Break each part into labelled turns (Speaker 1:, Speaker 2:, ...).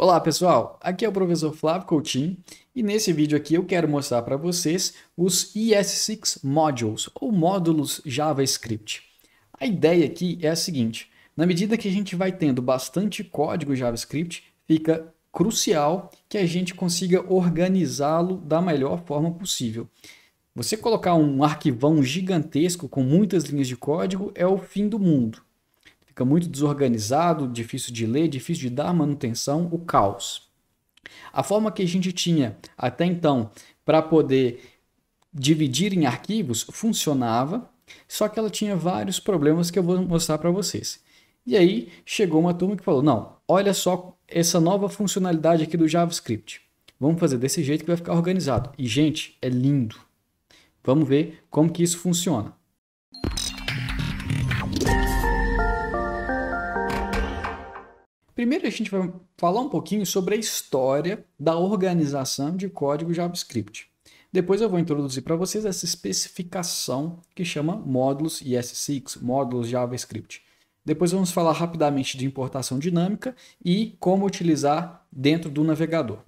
Speaker 1: Olá pessoal, aqui é o professor Flávio Coutinho e nesse vídeo aqui eu quero mostrar para vocês os ES6 Modules ou módulos JavaScript. A ideia aqui é a seguinte, na medida que a gente vai tendo bastante código JavaScript, fica crucial que a gente consiga organizá-lo da melhor forma possível. Você colocar um arquivão gigantesco com muitas linhas de código é o fim do mundo. Fica muito desorganizado, difícil de ler, difícil de dar manutenção, o caos. A forma que a gente tinha até então para poder dividir em arquivos funcionava, só que ela tinha vários problemas que eu vou mostrar para vocês. E aí chegou uma turma que falou: não, olha só essa nova funcionalidade aqui do JavaScript. Vamos fazer desse jeito que vai ficar organizado. E, gente, é lindo. Vamos ver como que isso funciona. Primeiro a gente vai falar um pouquinho sobre a história da organização de código JavaScript. Depois eu vou introduzir para vocês essa especificação que chama módulos ES6, módulos JavaScript. Depois vamos falar rapidamente de importação dinâmica e como utilizar dentro do navegador.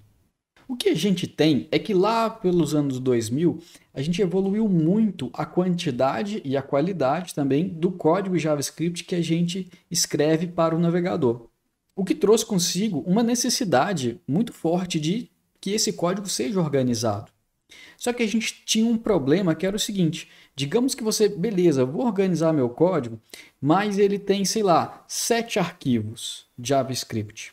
Speaker 1: O que a gente tem é que lá pelos anos 2000, a gente evoluiu muito a quantidade e a qualidade também do código JavaScript que a gente escreve para o navegador. O que trouxe consigo uma necessidade muito forte de que esse código seja organizado. Só que a gente tinha um problema que era o seguinte: digamos que você, beleza, vou organizar meu código, mas ele tem, sei lá, sete arquivos JavaScript.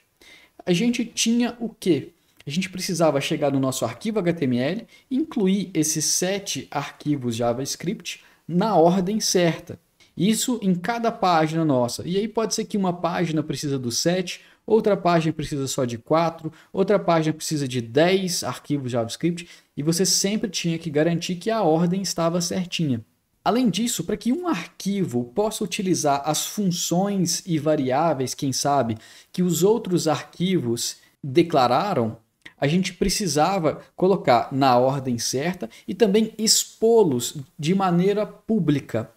Speaker 1: A gente tinha o quê? A gente precisava chegar no nosso arquivo HTML, incluir esses sete arquivos JavaScript na ordem certa. Isso em cada página nossa. E aí pode ser que uma página precisa do 7, outra página precisa só de 4, outra página precisa de 10 arquivos JavaScript, e você sempre tinha que garantir que a ordem estava certinha. Além disso, para que um arquivo possa utilizar as funções e variáveis, quem sabe, que os outros arquivos declararam, a gente precisava colocar na ordem certa e também expô-los de maneira pública.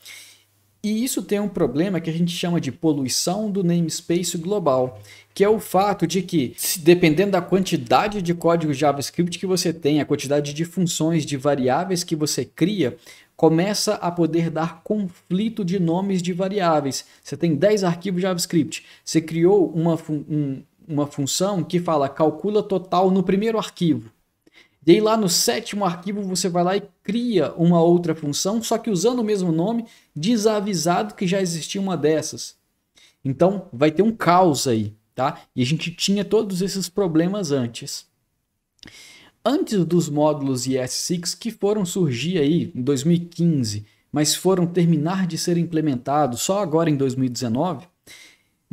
Speaker 1: E isso tem um problema que a gente chama de poluição do namespace global, que é o fato de que, dependendo da quantidade de código JavaScript que você tem, a quantidade de funções, de variáveis que você cria, começa a poder dar conflito de nomes de variáveis. Você tem 10 arquivos JavaScript, você criou uma, fun um, uma função que fala calcula total no primeiro arquivo. E aí lá no sétimo arquivo você vai lá e cria uma outra função, só que usando o mesmo nome, desavisado que já existia uma dessas. Então vai ter um caos aí, tá? E a gente tinha todos esses problemas antes. Antes dos módulos ES6 que foram surgir aí em 2015, mas foram terminar de ser implementados só agora em 2019,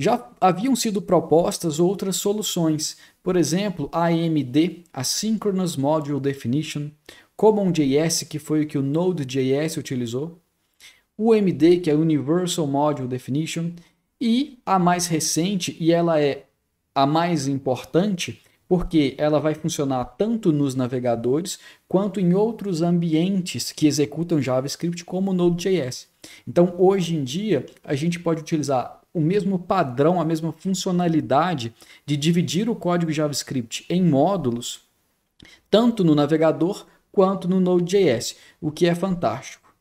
Speaker 1: já haviam sido propostas outras soluções, por exemplo, a AMD, Asynchronous Module Definition, CommonJS, que foi o que o Node.js utilizou, o MD, que é Universal Module Definition, e a mais recente, e ela é a mais importante, porque ela vai funcionar tanto nos navegadores quanto em outros ambientes que executam JavaScript, como o Node.js. Então, hoje em dia, a gente pode utilizar o mesmo padrão, a mesma funcionalidade de dividir o código JavaScript em módulos, tanto no navegador quanto no Node.js, o que é fantástico.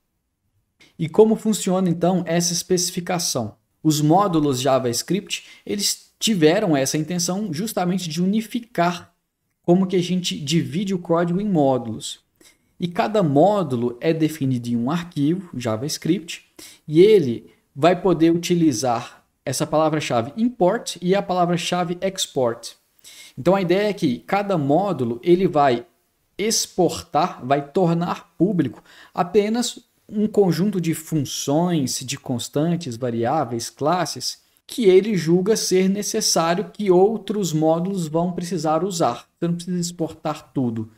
Speaker 1: E como funciona então essa especificação? Os módulos JavaScript, eles tiveram essa intenção justamente de unificar como que a gente divide o código em módulos. E cada módulo é definido em um arquivo JavaScript e ele vai poder utilizar essa palavra-chave import e a palavra-chave export. Então a ideia é que cada módulo ele vai exportar, vai tornar público apenas um conjunto de funções, de constantes, variáveis, classes que ele julga ser necessário que outros módulos vão precisar usar. Você não precisa exportar tudo.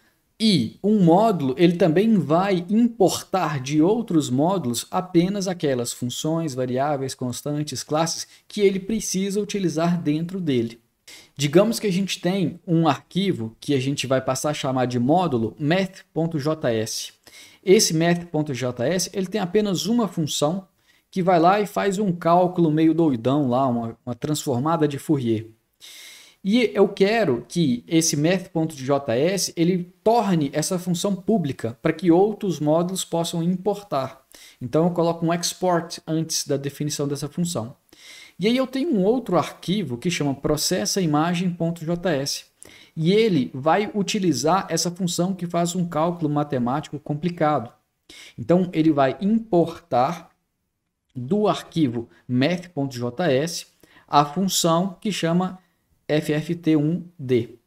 Speaker 1: E um módulo, ele também vai importar de outros módulos apenas aquelas funções, variáveis, constantes, classes que ele precisa utilizar dentro dele. Digamos que a gente tem um arquivo que a gente vai passar a chamar de módulo math.js. Esse math.js, ele tem apenas uma função que vai lá e faz um cálculo meio doidão lá, uma, uma transformada de Fourier. E eu quero que esse math.js ele torne essa função pública para que outros módulos possam importar. Então eu coloco um export antes da definição dessa função. E aí eu tenho um outro arquivo que chama processaimagem.js. E ele vai utilizar essa função que faz um cálculo matemático complicado. Então ele vai importar do arquivo math.js a função que chama FFT1D.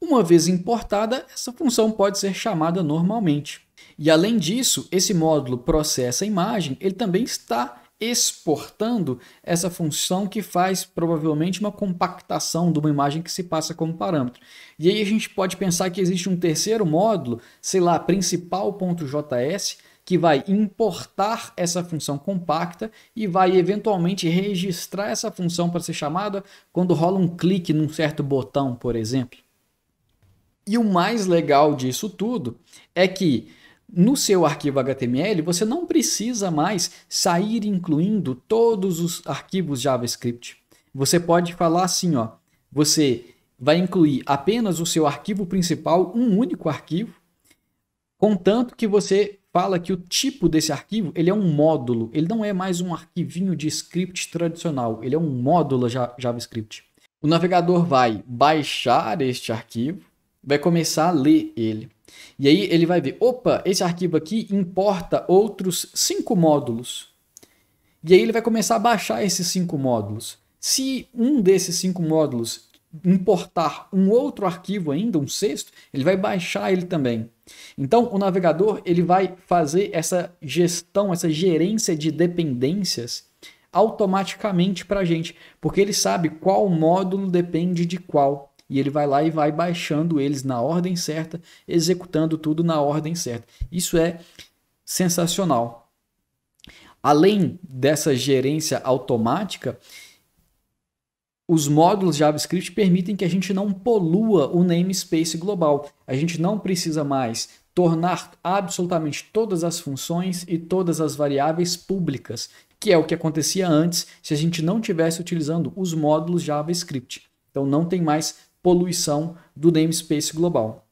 Speaker 1: Uma vez importada, essa função pode ser chamada normalmente. E além disso, esse módulo processa a imagem, ele também está exportando essa função que faz provavelmente uma compactação de uma imagem que se passa como parâmetro. E aí a gente pode pensar que existe um terceiro módulo, sei lá, principal.js, que vai importar essa função compacta e vai eventualmente registrar essa função para ser chamada quando rola um clique num certo botão, por exemplo. E o mais legal disso tudo é que no seu arquivo HTML, você não precisa mais sair incluindo todos os arquivos JavaScript. Você pode falar assim, ó, você vai incluir apenas o seu arquivo principal, um único arquivo, contanto que você fala que o tipo desse arquivo ele é um módulo, ele não é mais um arquivinho de script tradicional, ele é um módulo JavaScript. O navegador vai baixar este arquivo, vai começar a ler ele. E aí ele vai ver, opa, esse arquivo aqui importa outros cinco módulos. E aí ele vai começar a baixar esses cinco módulos. Se um desses cinco módulos importar um outro arquivo ainda, um sexto, ele vai baixar ele também. Então, o navegador ele vai fazer essa gestão, essa gerência de dependências automaticamente para a gente, porque ele sabe qual módulo depende de qual. E ele vai lá e vai baixando eles na ordem certa, executando tudo na ordem certa. Isso é sensacional. Além dessa gerência automática, os módulos JavaScript permitem que a gente não polua o namespace global. A gente não precisa mais tornar absolutamente todas as funções e todas as variáveis públicas, que é o que acontecia antes se a gente não tivesse utilizando os módulos JavaScript. Então não tem mais poluição do namespace global.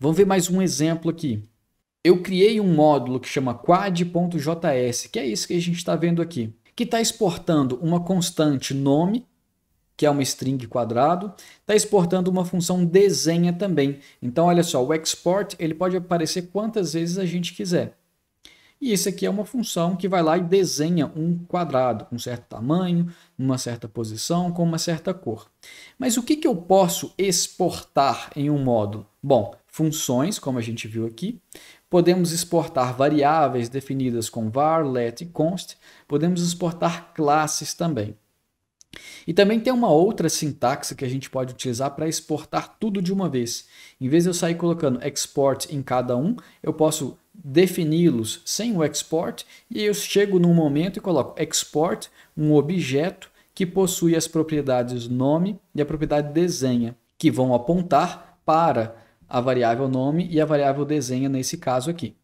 Speaker 1: Vamos ver mais um exemplo aqui. Eu criei um módulo que chama quad.js, que é isso que a gente está vendo aqui, que está exportando uma constante nome que é uma string quadrado, está exportando uma função desenha também. Então, olha só, o export ele pode aparecer quantas vezes a gente quiser. E isso aqui é uma função que vai lá e desenha um quadrado com um certo tamanho, numa certa posição, com uma certa cor. Mas o que, que eu posso exportar em um módulo? Bom, funções, como a gente viu aqui. Podemos exportar variáveis definidas com var, let e const. Podemos exportar classes também. E também tem uma outra sintaxe que a gente pode utilizar para exportar tudo de uma vez. Em vez de eu sair colocando export em cada um, eu posso defini-los sem o export e eu chego num momento e coloco export um objeto que possui as propriedades nome e a propriedade desenha, que vão apontar para a variável nome e a variável desenha nesse caso aqui.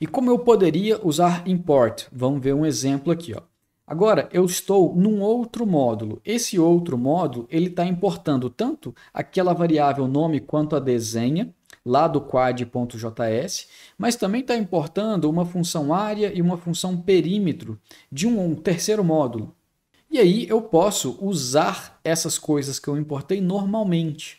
Speaker 1: E como eu poderia usar import? Vamos ver um exemplo aqui. Ó. Agora, eu estou num outro módulo. Esse outro módulo ele está importando tanto aquela variável nome quanto a desenha, lá do quad.js, mas também está importando uma função área e uma função perímetro de um, um terceiro módulo. E aí eu posso usar essas coisas que eu importei normalmente.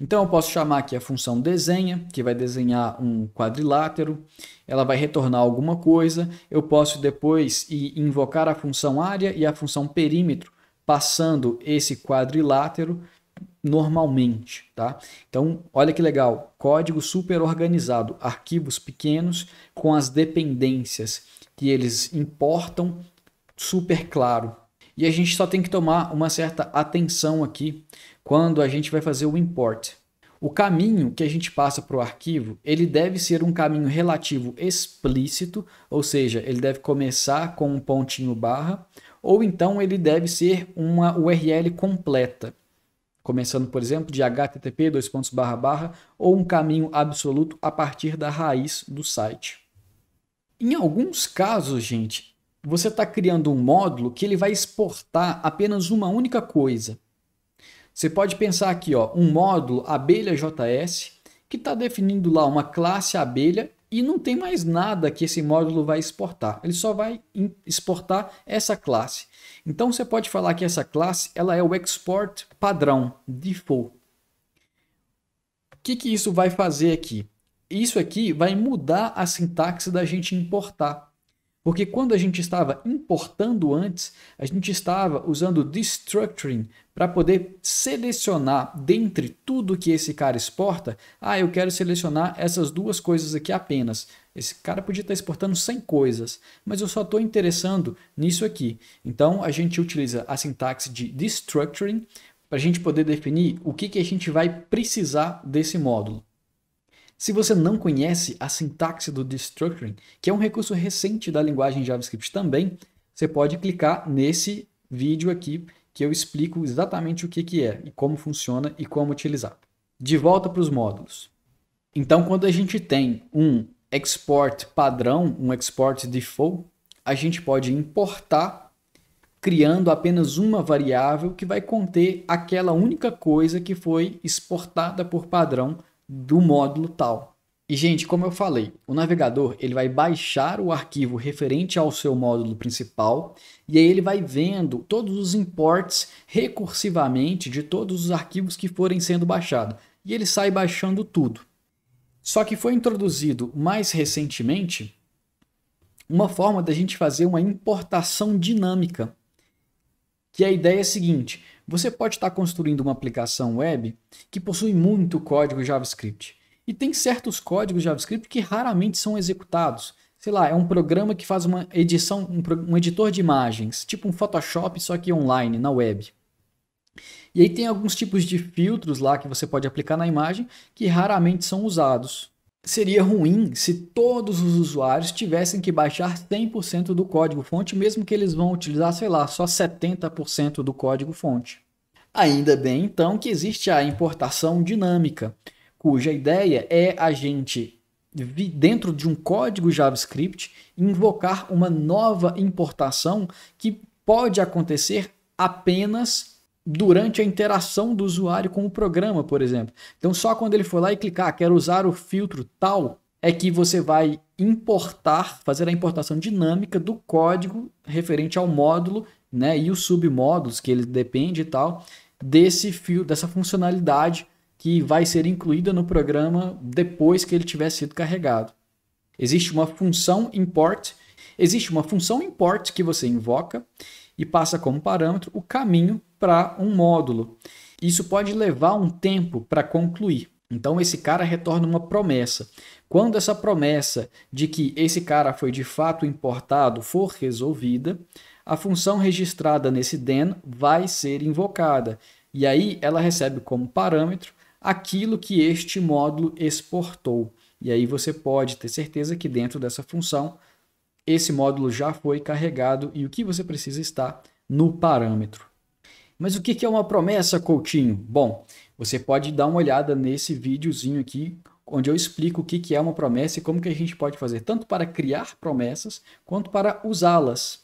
Speaker 1: Então eu posso chamar aqui a função desenha, que vai desenhar um quadrilátero, ela vai retornar alguma coisa, eu posso depois invocar a função área e a função perímetro, passando esse quadrilátero normalmente, tá? Então, olha que legal, código super organizado, arquivos pequenos com as dependências que eles importam super claro. E a gente só tem que tomar uma certa atenção aqui quando a gente vai fazer o import. O caminho que a gente passa para o arquivo, ele deve ser um caminho relativo explícito, ou seja, ele deve começar com um pontinho barra, ou então ele deve ser uma URL completa, começando, por exemplo, de http dois pontos barra barra, ou um caminho absoluto a partir da raiz do site. Em alguns casos, gente, você está criando um módulo que ele vai exportar apenas uma única coisa. Você pode pensar aqui, ó, um módulo abelha JS que está definindo lá uma classe abelha e não tem mais nada que esse módulo vai exportar. Ele só vai exportar essa classe. Então você pode falar que essa classe ela é o export padrão default. O que, que isso vai fazer aqui? Isso aqui vai mudar a sintaxe da gente importar. Porque quando a gente estava importando antes, a gente estava usando destructuring para poder selecionar dentre tudo que esse cara exporta. Ah, eu quero selecionar essas duas coisas aqui apenas. Esse cara podia estar tá exportando 100 coisas, mas eu só estou interessando nisso aqui. Então a gente utiliza a sintaxe de destructuring para a gente poder definir o que, que a gente vai precisar desse módulo. Se você não conhece a sintaxe do destructuring, que é um recurso recente da linguagem JavaScript também, você pode clicar nesse vídeo aqui que eu explico exatamente o que, que é e como funciona e como utilizar. De volta para os módulos. Então, quando a gente tem um export padrão, um export default, a gente pode importar criando apenas uma variável que vai conter aquela única coisa que foi exportada por padrão do módulo tal. E gente, como eu falei, o navegador ele vai baixar o arquivo referente ao seu módulo principal e aí ele vai vendo todos os imports recursivamente de todos os arquivos que forem sendo baixados e ele sai baixando tudo. Só que foi introduzido mais recentemente uma forma da gente fazer uma importação dinâmica que a ideia é a seguinte: você pode estar construindo uma aplicação web que possui muito código JavaScript. E tem certos códigos JavaScript que raramente são executados. Sei lá, é um programa que faz uma edição, um, um editor de imagens, tipo um Photoshop, só que online, na web. E aí tem alguns tipos de filtros lá que você pode aplicar na imagem que raramente são usados seria ruim se todos os usuários tivessem que baixar 100% do código fonte, mesmo que eles vão utilizar, sei lá, só 70% do código fonte. Ainda bem, então, que existe a importação dinâmica, cuja ideia é a gente, dentro de um código JavaScript, invocar uma nova importação que pode acontecer apenas durante a interação do usuário com o programa, por exemplo. Então, só quando ele for lá e clicar, ah, quero usar o filtro tal, é que você vai importar, fazer a importação dinâmica do código referente ao módulo né, e os submódulos que ele depende e tal, desse fio, dessa funcionalidade que vai ser incluída no programa depois que ele tiver sido carregado. Existe uma função import, existe uma função import que você invoca e passa como parâmetro o caminho para um módulo. Isso pode levar um tempo para concluir. Então esse cara retorna uma promessa. Quando essa promessa de que esse cara foi de fato importado for resolvida, a função registrada nesse den vai ser invocada. E aí ela recebe como parâmetro aquilo que este módulo exportou. E aí você pode ter certeza que dentro dessa função esse módulo já foi carregado e o que você precisa está no parâmetro. Mas o que é uma promessa, Coutinho? Bom, você pode dar uma olhada nesse videozinho aqui, onde eu explico o que é uma promessa e como que a gente pode fazer, tanto para criar promessas quanto para usá-las.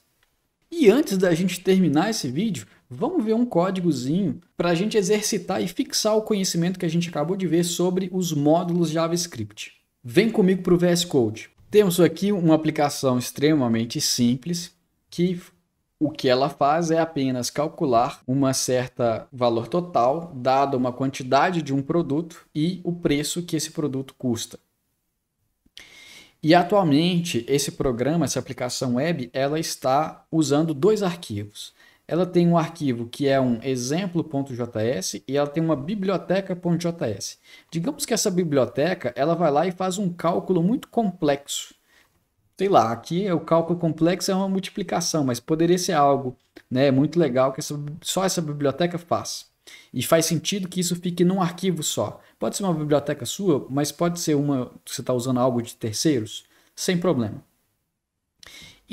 Speaker 1: E antes da gente terminar esse vídeo, vamos ver um códigozinho para a gente exercitar e fixar o conhecimento que a gente acabou de ver sobre os módulos JavaScript. Vem comigo para o VS Code. Temos aqui uma aplicação extremamente simples que o que ela faz é apenas calcular uma certa valor total dada uma quantidade de um produto e o preço que esse produto custa. E atualmente esse programa, essa aplicação web, ela está usando dois arquivos ela tem um arquivo que é um exemplo.js e ela tem uma biblioteca.js. Digamos que essa biblioteca, ela vai lá e faz um cálculo muito complexo. Sei lá, aqui é o cálculo complexo é uma multiplicação, mas poderia ser algo né, muito legal que essa, só essa biblioteca faz. E faz sentido que isso fique num arquivo só. Pode ser uma biblioteca sua, mas pode ser uma que você está usando algo de terceiros, sem problema.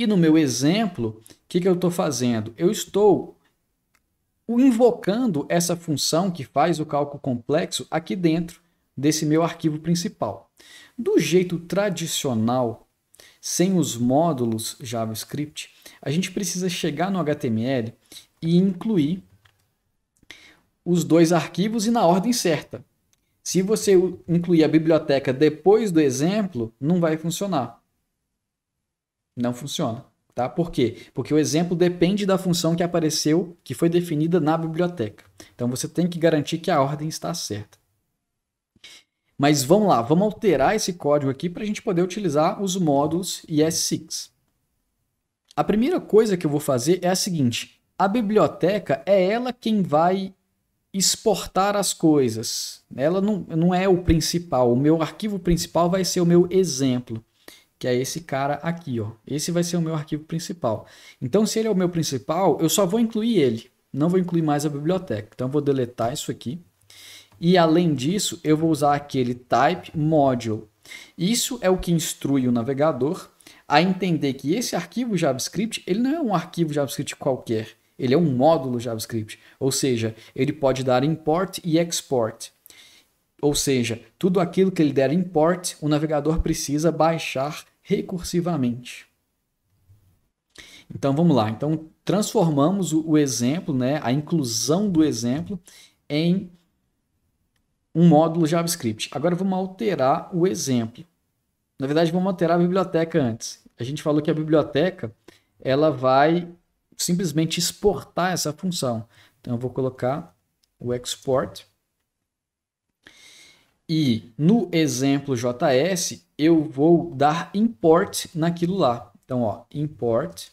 Speaker 1: E no meu exemplo, o que, que eu estou fazendo? Eu estou invocando essa função que faz o cálculo complexo aqui dentro desse meu arquivo principal. Do jeito tradicional, sem os módulos JavaScript, a gente precisa chegar no HTML e incluir os dois arquivos e na ordem certa. Se você incluir a biblioteca depois do exemplo, não vai funcionar. Não funciona. Tá? Por quê? Porque o exemplo depende da função que apareceu, que foi definida na biblioteca. Então você tem que garantir que a ordem está certa. Mas vamos lá, vamos alterar esse código aqui para a gente poder utilizar os módulos ES6. A primeira coisa que eu vou fazer é a seguinte: a biblioteca é ela quem vai exportar as coisas. Ela não, não é o principal. O meu arquivo principal vai ser o meu exemplo que é esse cara aqui, ó. Esse vai ser o meu arquivo principal. Então, se ele é o meu principal, eu só vou incluir ele, não vou incluir mais a biblioteca. Então, eu vou deletar isso aqui. E além disso, eu vou usar aquele type module. Isso é o que instrui o navegador a entender que esse arquivo JavaScript, ele não é um arquivo JavaScript qualquer, ele é um módulo JavaScript, ou seja, ele pode dar import e export. Ou seja, tudo aquilo que ele der import, o navegador precisa baixar recursivamente. Então vamos lá. Então transformamos o exemplo, né, a inclusão do exemplo em um módulo JavaScript. Agora vamos alterar o exemplo. Na verdade, vamos alterar a biblioteca antes. A gente falou que a biblioteca ela vai simplesmente exportar essa função. Então eu vou colocar o export e no exemplo JS, eu vou dar import naquilo lá. Então, ó, import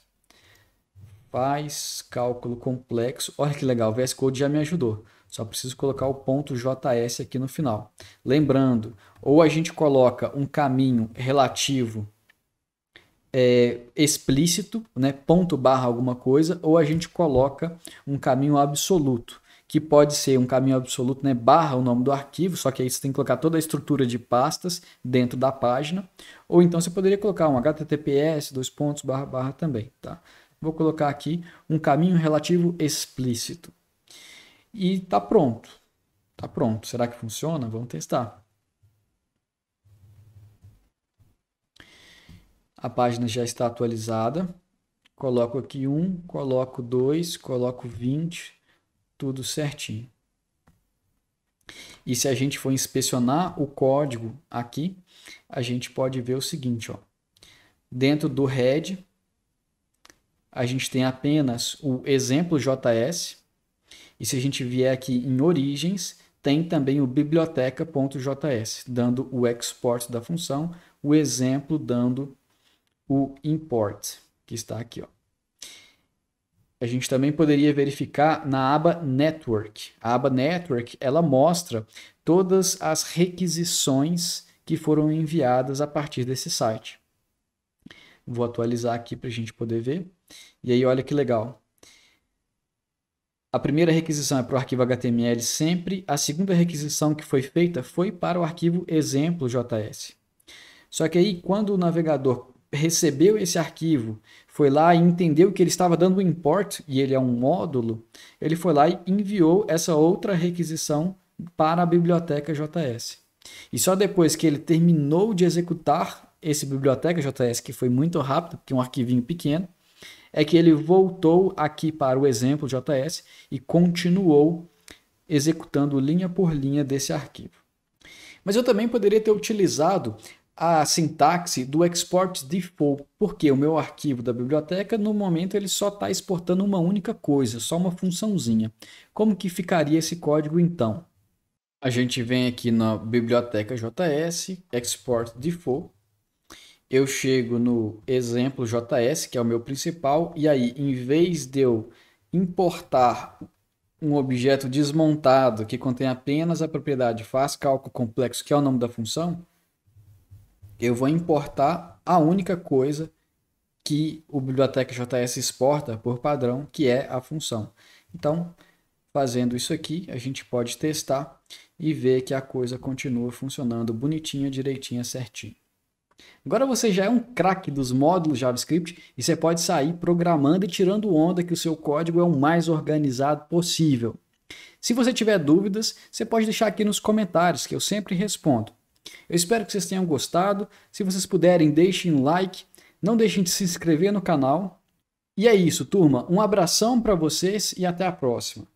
Speaker 1: faz cálculo complexo. Olha que legal, o VS Code já me ajudou. Só preciso colocar o ponto .js aqui no final. Lembrando, ou a gente coloca um caminho relativo é, explícito, né, ponto barra alguma coisa, ou a gente coloca um caminho absoluto que pode ser um caminho absoluto, né, barra o nome do arquivo, só que aí você tem que colocar toda a estrutura de pastas dentro da página, ou então você poderia colocar um https, dois pontos, barra, barra também, tá? Vou colocar aqui um caminho relativo explícito. E tá pronto. Tá pronto. Será que funciona? Vamos testar. A página já está atualizada. Coloco aqui um, coloco dois, coloco 20, tudo certinho. E se a gente for inspecionar o código aqui, a gente pode ver o seguinte, ó. Dentro do head, a gente tem apenas o exemplo JS. E se a gente vier aqui em origens, tem também o biblioteca.js, dando o export da função, o exemplo dando o import, que está aqui, ó a gente também poderia verificar na aba Network. A aba Network ela mostra todas as requisições que foram enviadas a partir desse site. Vou atualizar aqui para a gente poder ver. E aí, olha que legal. A primeira requisição é para o arquivo HTML sempre. A segunda requisição que foi feita foi para o arquivo exemplo.js. Só que aí, quando o navegador recebeu esse arquivo, foi lá e entendeu que ele estava dando import e ele é um módulo, ele foi lá e enviou essa outra requisição para a biblioteca JS. E só depois que ele terminou de executar esse biblioteca JS, que foi muito rápido, porque é um arquivinho pequeno, é que ele voltou aqui para o exemplo JS e continuou executando linha por linha desse arquivo. Mas eu também poderia ter utilizado a sintaxe do export default, porque o meu arquivo da biblioteca, no momento, ele só está exportando uma única coisa, só uma funçãozinha. Como que ficaria esse código então? A gente vem aqui na biblioteca JS, export default, eu chego no exemplo JS, que é o meu principal, e aí, em vez de eu importar um objeto desmontado que contém apenas a propriedade faz cálculo complexo, que é o nome da função, eu vou importar a única coisa que o biblioteca JS exporta por padrão, que é a função. Então, fazendo isso aqui, a gente pode testar e ver que a coisa continua funcionando bonitinha, direitinha, certinho. Agora você já é um craque dos módulos JavaScript e você pode sair programando e tirando onda que o seu código é o mais organizado possível. Se você tiver dúvidas, você pode deixar aqui nos comentários que eu sempre respondo. Eu espero que vocês tenham gostado. Se vocês puderem, deixem um like. Não deixem de se inscrever no canal. E é isso, turma. Um abração para vocês e até a próxima.